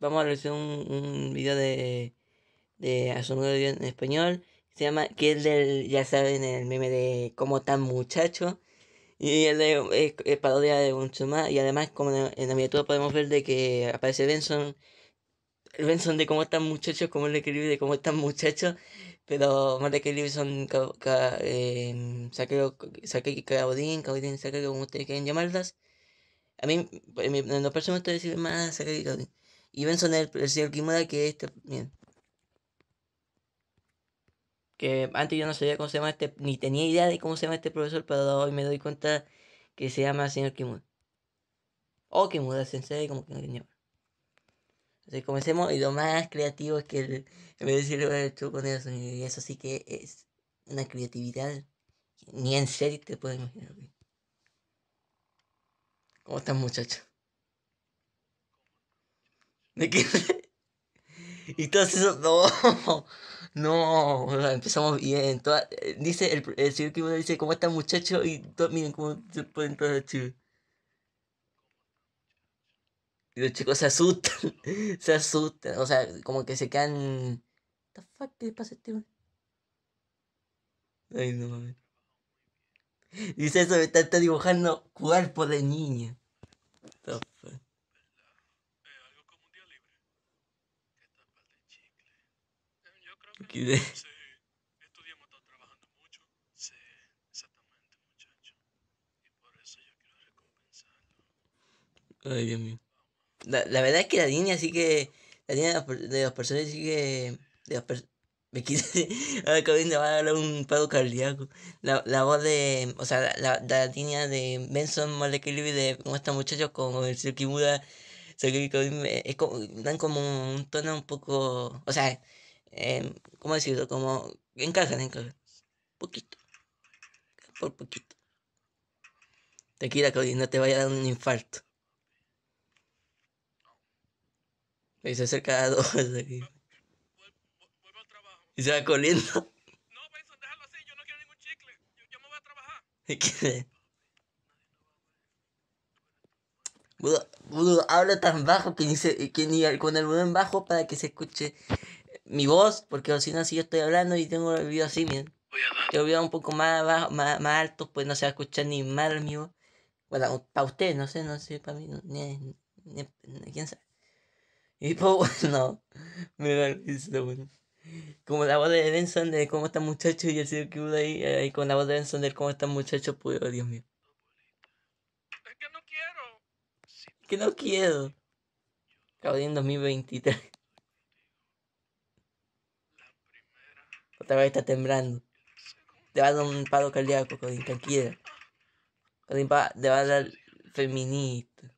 vamos a ver un, un video de, de dios en español. se llama, que es del, ya saben, el meme de cómo tan muchacho. Y el de es, parodia de un más. Y además, como en la miniatura podemos ver de que aparece Benson. El Benson de cómo están muchachos, como el equilibrio de cómo están muchachos. Pero más de que son em, Saque eh, Caudín, Caudín, Saque, como ustedes quieren llamarlas. A mí, en los próximos estoy diciendo más y Benson el, señor Kimura que este. Que antes yo no sabía cómo se llama este. Ni tenía idea de cómo se llama este profesor, pero hoy me doy cuenta que se llama señor Kimura. O Kimura Sensei, como que no tenía. Entonces comencemos y lo más creativo es que me en vez de tú con eso, y eso sí que es una creatividad ni en serio te puedo imaginar. ¿Cómo estás, muchacho? ¿De qué? y todos esos. No, no, empezamos bien. Toda... Eh, dice el, señor que dice: ¿Cómo estás, muchacho? Y todos, miren cómo se ponen todos los chicos. Y los chicos se asustan, se asustan, o sea, como que se quedan. the fuck? ¿Qué le pasa a este Ay, no mames. Dice eso, está, está dibujando cuerpo de niña. como día libre. Que Yo creo Sí, estudiamos, estamos trabajando mucho. Sí, exactamente, muchacho. Y por eso yo quiero recompensarlo. Ay, Dios mío. La, la verdad es que la niña sigue... que. La niña de los, de sigue personajes sí que. De los, me quise. va a dar un paro cardíaco. La, la, voz de. O sea, la, la, línea de Benson, Malekilibi, de cómo están muchachos con el circuito, Es como, dan como un tono un poco. O sea, eh, ¿cómo decirlo? Como. Encajan, encajan. Poquito. Por poquito. Tranquila, Claudia, no te vaya a dar un infarto. Y se acerca a dos. Y se va corriendo. No, Benson, déjalo así, yo no quiero ningún chicle. Yo, me voy a trabajar. ¿Qué? Budo, habla tan bajo que ni, que ni con el volumen bajo para que se escuche mi voz, porque si no, así yo estoy hablando y tengo el video así, miren. Yo voy a un poco más, bajo, más, alto, pues no se va a escuchar ni mal mío. Bueno, para usted, no sé, no sé, para mí, ni, quién sabe. Y pues bueno, me da risa, bueno como la voz de Benson de cómo está muchacho y el señor ahí, ahí con la voz de Benson de cómo está muchacho pues, oh, Dios mío. Es que no quiero. Es que no quiero. Cabrón en 2023. Otra vez está temblando. Te va a dar un paro cardíaco, Codín, tranquila. Codín va, te va a dar feminista.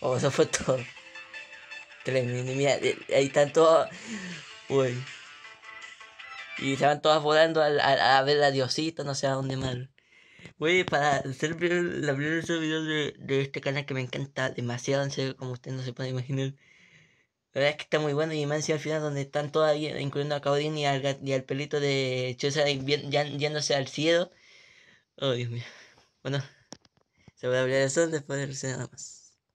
Oh, eso fue todo. Tremendo, mira, eh, ahí están todos. Uy. Y se van todas volando a, a, ver a Diosito, no sé a dónde mal uy para hacer la primera video de, este canal que me encanta demasiado, en serio, como ustedes no se pueden imaginar. La verdad es que está muy bueno y sido al final donde están todas, incluyendo a Caudín y al, y al pelito de Chosa yéndose al cielo. Oh, Dios mío. Bueno, se va a hablar de eso después de nada más.